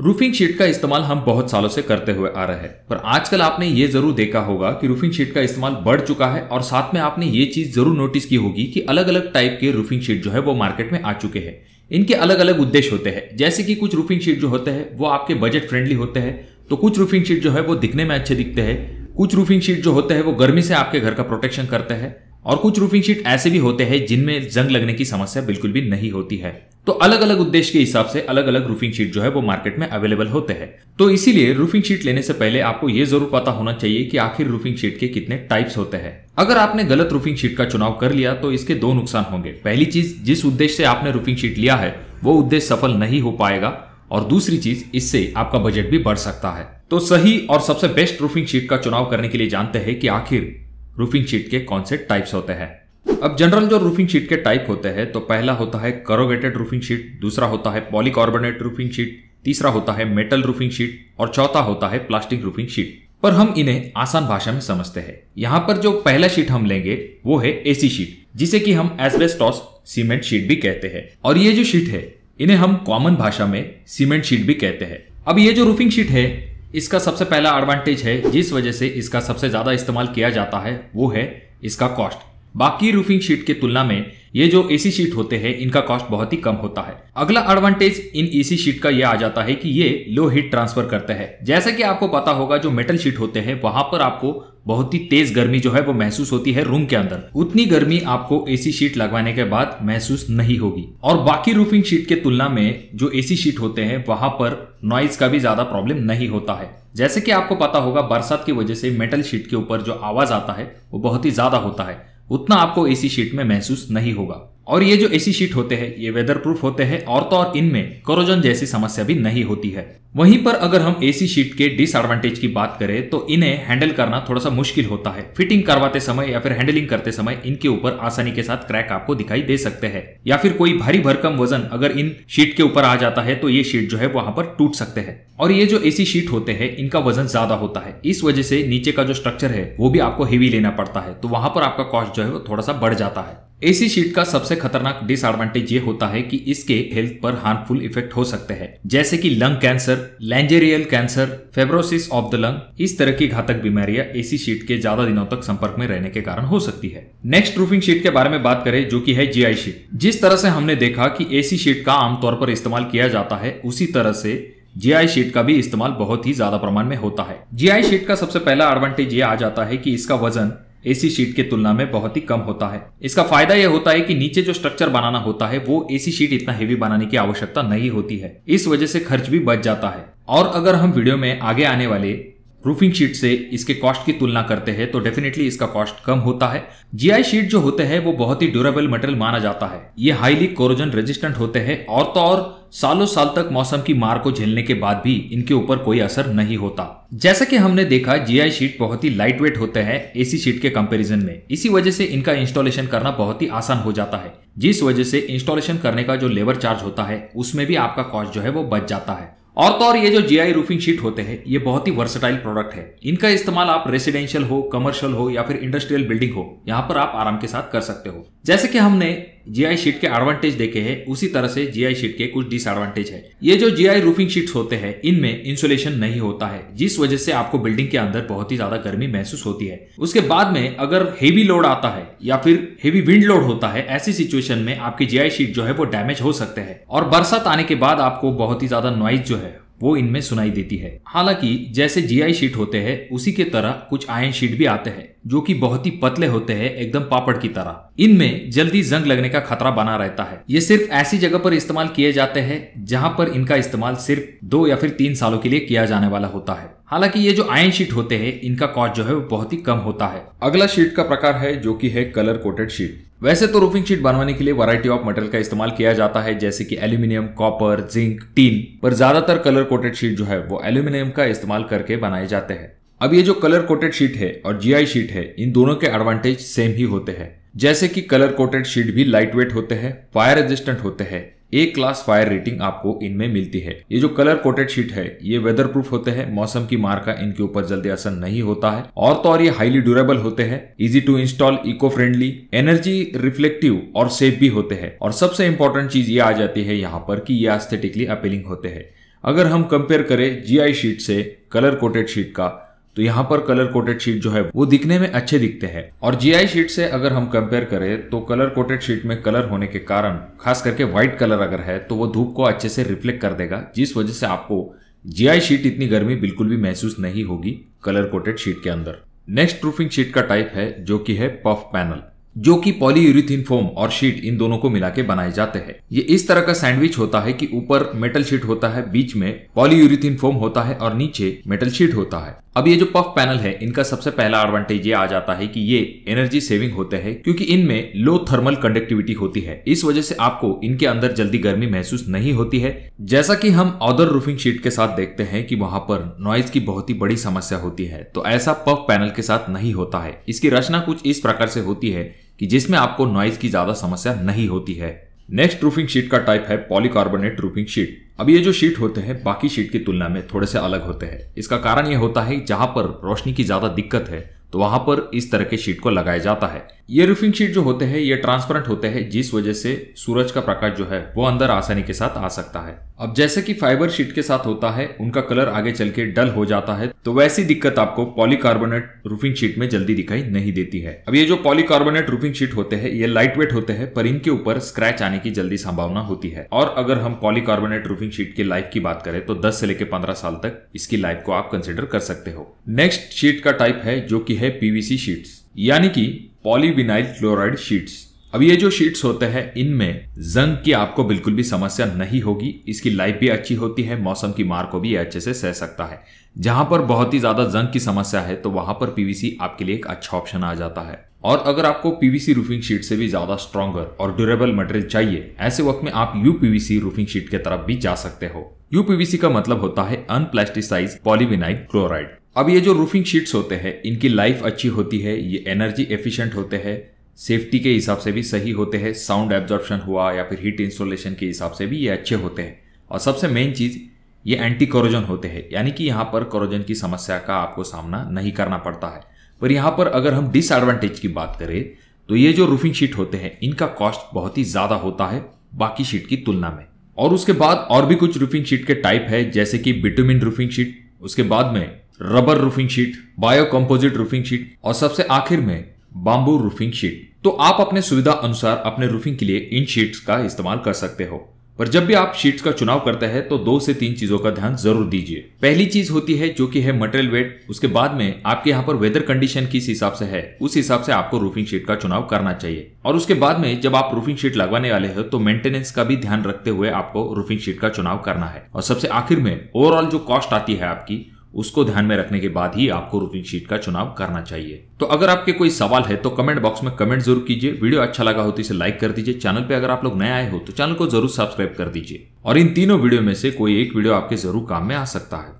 roofing sheet का इस्तेमाल हम बहुत सालों से करते हुए आ रहे हैं पर आजकल आपने ये जरूर देखा होगा कि रूफिंग शीट का इस्तेमाल बढ़ चुका है और साथ में आपने ये चीज जरूर नोटिस की होगी कि अलग अलग टाइप के रूफिंग शीट जो है वो मार्केट में आ चुके हैं इनके अलग अलग उद्देश्य होते हैं जैसे कि कुछ रूफिंग शीट जो होते हैं वो आपके बजट फ्रेंडली होते हैं तो कुछ रूफिंग शीट जो है वो दिखने में अच्छे दिखते हैं कुछ रूफिंग शीट जो होते हैं वो गर्मी से आपके घर का प्रोटेक्शन करते हैं और कुछ रूफिंग शीट ऐसे भी होते हैं जिनमें जंग लगने की समस्या बिल्कुल भी नहीं होती है तो अलग अलग उद्देश्य के हिसाब से अलग अलग रूफिंग शीट जो है वो मार्केट में अवेलेबल होते हैं तो इसीलिए रूफिंग शीट लेने से पहले आपको ये जरूर पता होना चाहिए कि आखिर रूफिंग शीट के कितने टाइप्स होते हैं अगर आपने गलत रूफिंग शीट का चुनाव कर लिया तो इसके दो नुकसान होंगे पहली चीज जिस उद्देश्य से आपने रूफिंग शीट लिया है वो उद्देश्य सफल नहीं हो पाएगा और दूसरी चीज इससे आपका बजट भी बढ़ सकता है तो सही और सबसे बेस्ट रूफिंग शीट का चुनाव करने के लिए जानते हैं कि आखिर रूफिंग शीट के कौन से टाइप्स होते हैं अब जनरल जो रूफिंग शीट के टाइप होते हैं तो पहला होता है करोगेटेड रूफिंग शीट दूसरा होता है पॉलीकार्बोनेट रूफिंग शीट तीसरा होता है मेटल रूफिंग शीट और चौथा होता है प्लास्टिक रूफिंग शीट पर हम इन्हें आसान भाषा में समझते हैं यहाँ पर जो पहला शीट हम लेंगे वो है एसी शीट जिसे कि हम एसबेस्टॉस सीमेंट शीट भी कहते हैं और ये जो शीट है इन्हें हम कॉमन भाषा में सीमेंट शीट भी कहते हैं अब ये जो रूफिंग शीट है इसका सबसे पहला एडवांटेज है जिस वजह से इसका सबसे ज़्यादा इस्तेमाल किया जाता है वो है इसका कॉस्ट बाकी रूफिंग शीट की तुलना में ये जो एसी शीट होते हैं इनका कॉस्ट बहुत ही कम होता है अगला एडवांटेज इन एसी शीट का यह आ जाता है कि ये लो हीट ट्रांसफर करते हैं जैसा कि आपको पता होगा जो मेटल शीट होते हैं वहां पर आपको बहुत ही तेज गर्मी जो है वो महसूस होती है रूम के अंदर उतनी गर्मी आपको एसी शीट लगवाने के बाद महसूस नहीं होगी और बाकी रूफिंग शीट के तुलना में जो एसी शीट होते हैं वहां पर नॉइज का भी ज्यादा प्रॉब्लम नहीं होता है जैसे कि आपको पता होगा बरसात की वजह से मेटल शीट के ऊपर जो आवाज आता है वो बहुत ही ज्यादा होता है उतना आपको एसी शीट में महसूस नहीं होगा और ये जो एसी शीट होते हैं ये वेदर प्रूफ होते हैं और तो और इनमें कोरोजन जैसी समस्या भी नहीं होती है वहीं पर अगर हम एसी शीट के डिसएडवांटेज की बात करें तो इन्हें हैंडल करना थोड़ा सा मुश्किल होता है फिटिंग करवाते समय या फिर हैंडलिंग करते समय इनके ऊपर आसानी के साथ क्रैक आपको दिखाई दे सकते हैं या फिर कोई भारी भरकम वजन अगर इन शीट के ऊपर आ जाता है तो ये शीट जो है वहां पर टूट सकते हैं और ये जो एसी शीट होते हैं इनका वजन ज्यादा होता है इस वजह से नीचे का जो स्ट्रक्चर है वो भी आपको हेवी लेना पड़ता है तो वहां पर आपका कॉस्ट जो है वो थोड़ा सा बढ़ जाता है एसी शीट का सबसे खतरनाक डिसएडवांटेज ये होता है कि इसके हेल्थ पर हार्मफुल इफेक्ट हो सकते हैं जैसे कि lung cancer laryngeal cancer fibrosis of the lung इस तरह की घातक बीमारियां एसी शीट के ज्यादा दिनों तक संपर्क में रहने के कारण हो सकती है नेक्स्ट रूफिंग शीट के बारे में बात करें जो की है आई शीट जिस तरह से हमने देखा की एसी शीट का आमतौर पर इस्तेमाल किया जाता है उसी तरह से आई शीट का भी इस्तेमाल बहुत ही ज्यादा प्रमाण में होता है आई शीट का सबसे पहला एडवांटेज ये आ जाता है कि इसका वजन एसी शीट के तुलना में बहुत ही कम होता है इसका फायदा यह होता है कि नीचे जो स्ट्रक्चर बनाना होता है वो एसी शीट इतना हेवी बनाने की आवश्यकता नहीं होती है इस वजह से खर्च भी बच जाता है और अगर हम वीडियो में आगे आने वाले रूफिंग शीट से इसके कॉस्ट की तुलना करते हैं तो डेफिनेटली इसका कॉस्ट कम होता है जीआई शीट जो होते हैं वो बहुत ही ड्यूरेबल मटेरियल माना जाता है ये हाईली कोरोजन रेजिस्टेंट होते हैं और तो और सालों साल तक मौसम की मार को झेलने के बाद भी इनके ऊपर कोई असर नहीं होता जैसा कि हमने देखा जीआई शीट बहुत ही लाइट वेट होते हैं एसी शीट के कंपैरिजन में इसी वजह से इनका इंस्टॉलेशन करना बहुत ही आसान हो जाता है जिस वजह से इंस्टॉलेशन करने का जो लेबर चार्ज होता है उसमें भी आपका कॉस्ट जो है वो बच जाता है और तो और ये जो जीआई रूफिंग शीट होते हैं ये बहुत ही वर्सेटाइल प्रोडक्ट है इनका इस्तेमाल आप रेसिडेंशियल हो कमर्शियल हो या फिर इंडस्ट्रियल बिल्डिंग हो यहाँ पर आप आराम के साथ कर सकते हो जैसे कि हमने जीआई शीट के एडवांटेज देखे हैं उसी तरह से जीआई शीट के कुछ डिसएडवांटेज है ये जो जीआई रूफिंग शीट्स होते हैं इनमें इंसुलेशन नहीं होता है जिस वजह से आपको बिल्डिंग के अंदर बहुत ही ज्यादा गर्मी महसूस होती है उसके बाद में अगर हेवी लोड आता है या फिर हेवी विंड लोड होता है ऐसी सिचुएशन में आपकी जीआई शीट जो है वो डैमेज हो सकते हैं और बरसात आने के बाद आपको बहुत ही ज्यादा नॉइज जो है वो इनमें सुनाई देती है हालांकि जैसे जीआई शीट होते हैं उसी के तरह कुछ आयन शीट भी आते हैं जो कि बहुत ही पतले होते हैं एकदम पापड़ की तरह इनमें जल्दी जंग लगने का खतरा बना रहता है ये सिर्फ ऐसी जगह पर इस्तेमाल किए जाते हैं जहां पर इनका इस्तेमाल सिर्फ दो या फिर तीन सालों के लिए किया जाने वाला होता है हालांकि ये जो आयन शीट होते हैं इनका कॉस्ट जो है वो बहुत ही कम होता है अगला शीट का प्रकार है जो की है कलर कोटेड शीट वैसे तो रूफिंग शीट बनवाने के लिए वैरायटी ऑफ मटेरियल का इस्तेमाल किया जाता है जैसे कि एल्यूमिनियम कॉपर जिंक टीन पर ज्यादातर कलर कोटेड शीट जो है वो एल्यूमिनियम का इस्तेमाल करके बनाए जाते हैं अब ये जो कलर कोटेड शीट है और जीआई शीट है इन दोनों के एडवांटेज सेम ही होते हैं जैसे कि कलर कोटेड शीट भी लाइट वेट होते हैं फायर रेजिस्टेंट होते हैं ए क्लास फायर रेटिंग आपको इनमें मिलती है ये जो कलर कोटेड शीट है ये वेदर प्रूफ होते हैं मौसम की मार का इनके ऊपर जल्दी असर नहीं होता है और तो और ये हाईली ड्यूरेबल होते हैं easy to install eco friendly energy reflective और सेफ भी होते हैं और सबसे इंपॉर्टेंट चीज ये आ जाती है यहाँ पर कि ये एस्थेटिकली अपीलिंग होते हैं अगर हम कंपेयर करें जी शीट से कलर कोटेड शीट का तो यहाँ पर कलर कोटेड शीट जो है वो दिखने में अच्छे दिखते हैं और आई शीट से अगर हम कंपेयर करें तो कलर कोटेड शीट में कलर होने के कारण खास करके व्हाइट कलर अगर है तो वो धूप को अच्छे से रिफ्लेक्ट कर देगा जिस वजह से आपको आई शीट इतनी गर्मी बिल्कुल भी महसूस नहीं होगी कलर कोटेड शीट के अंदर नेक्स्ट प्रूफिंग शीट का टाइप है जो की है पफ पैनल जो कि पॉलीयूरिथीन फोम और शीट इन दोनों को मिला के बनाए जाते हैं ये इस तरह का सैंडविच होता है कि ऊपर मेटल शीट होता है बीच में पॉलीयूरिथीन फोम होता है और नीचे मेटल शीट होता है अब ये जो पफ पैनल है इनका सबसे पहला एडवांटेज ये आ जाता है कि ये एनर्जी सेविंग होते हैं क्योंकि इनमें लो थर्मल कंडक्टिविटी होती है इस वजह से आपको इनके अंदर जल्दी गर्मी महसूस नहीं होती है जैसा कि हम अदर रूफिंग शीट के साथ देखते हैं कि वहां पर नॉइज की बहुत ही बड़ी समस्या होती है तो ऐसा पफ पैनल के साथ नहीं होता है इसकी रचना कुछ इस प्रकार से होती है कि जिसमें आपको नॉइज की ज्यादा समस्या नहीं होती है नेक्स्ट रूफिंग शीट का टाइप है पॉलीकार्बोनेट रूफिंग शीट अब ये जो शीट होते हैं बाकी शीट की तुलना में थोड़े से अलग होते हैं इसका कारण ये होता है जहां पर रोशनी की ज्यादा दिक्कत है तो वहां पर इस तरह के शीट को लगाया जाता है ये रूफिंग शीट जो होते हैं ये ट्रांसपेरेंट होते हैं जिस वजह से सूरज का प्रकाश जो है वो अंदर आसानी के साथ आ सकता है अब जैसे कि फाइबर शीट के साथ होता है उनका कलर आगे चल के डल हो जाता है तो वैसी दिक्कत आपको पॉलीकार्बोनेट रूफिंग शीट में जल्दी दिखाई नहीं देती है अब ये जो पॉलीकार्बोनेट रूफिंग शीट होते हैं ये लाइट वेट होते हैं पर इनके ऊपर स्क्रैच आने की जल्दी संभावना होती है और अगर हम पॉलीकार्बोनेट रूफिंग शीट की लाइफ की बात करें तो दस से लेकर पंद्रह साल तक इसकी लाइफ को आप कंसिडर कर सकते हो नेक्स्ट शीट का टाइप है जो की है पीवीसी शीट यानी कि पॉलीविनाइल क्लोराइड शीट्स अब ये जो शीट्स होते हैं इनमें जंग की आपको बिल्कुल भी समस्या नहीं होगी इसकी लाइफ भी अच्छी होती है मौसम की मार को भी अच्छे से सह सकता है जहां पर बहुत ही ज्यादा जंग की समस्या है तो वहां पर पीवीसी आपके लिए एक अच्छा ऑप्शन आ जाता है और अगर आपको पीवीसी रूफिंग शीट से भी ज्यादा स्ट्रॉन्गर और ड्यूरेबल मटेरियल चाहिए ऐसे वक्त में आप यू पीवीसी रूफिंग शीट की तरफ भी जा सकते हो यू पीवीसी का मतलब होता है अनप्लास्टिसाइज पॉलीविनाइल क्लोराइड अब ये जो रूफिंग शीट्स होते हैं इनकी लाइफ अच्छी होती है ये एनर्जी एफिशिएंट होते हैं सेफ्टी के हिसाब से भी सही होते हैं साउंड एब्जॉर्प्शन हुआ या फिर हीट इंस्टॉलेशन के हिसाब से भी ये अच्छे होते हैं और सबसे मेन चीज़ ये एंटी करोजन होते हैं यानी कि यहाँ पर करोजन की समस्या का आपको सामना नहीं करना पड़ता है पर यहाँ पर अगर हम डिसएडवांटेज की बात करें तो ये जो रूफिंग शीट होते हैं इनका कॉस्ट बहुत ही ज़्यादा होता है बाकी शीट की तुलना में और उसके बाद और भी कुछ रूफिंग शीट के टाइप है जैसे कि बिटुमिन रूफिंग शीट उसके बाद में rubber roofing sheet bio composite roofing sheet और सबसे आखिर में बाम्बू रूफिंग शीट तो आप अपने सुविधा अनुसार अपने रूफिंग के लिए इन शीट्स का इस्तेमाल कर सकते हो पर जब भी आप शीट्स का चुनाव करते हैं तो दो से तीन चीजों का ध्यान जरूर दीजिए पहली चीज होती है जो कि है मटेरियल वेट उसके बाद में आपके यहाँ पर वेदर कंडीशन किस हिसाब से है उस हिसाब से आपको रूफिंग शीट का चुनाव करना चाहिए और उसके बाद में जब आप रूफिंग शीट लगवाने वाले हो तो मेंटेनेंस का भी ध्यान रखते हुए आपको रूफिंग शीट का चुनाव करना है और सबसे आखिर में ओवरऑल जो कॉस्ट आती है आपकी उसको ध्यान में रखने के बाद ही आपको रूफिंग शीट का चुनाव करना चाहिए तो अगर आपके कोई सवाल है तो कमेंट बॉक्स में कमेंट जरूर कीजिए वीडियो अच्छा लगा हो तो इसे लाइक कर दीजिए चैनल पे अगर आप लोग नए आए हो तो चैनल को जरूर सब्सक्राइब कर दीजिए और इन तीनों वीडियो में से कोई एक वीडियो आपके जरूर काम में आ सकता है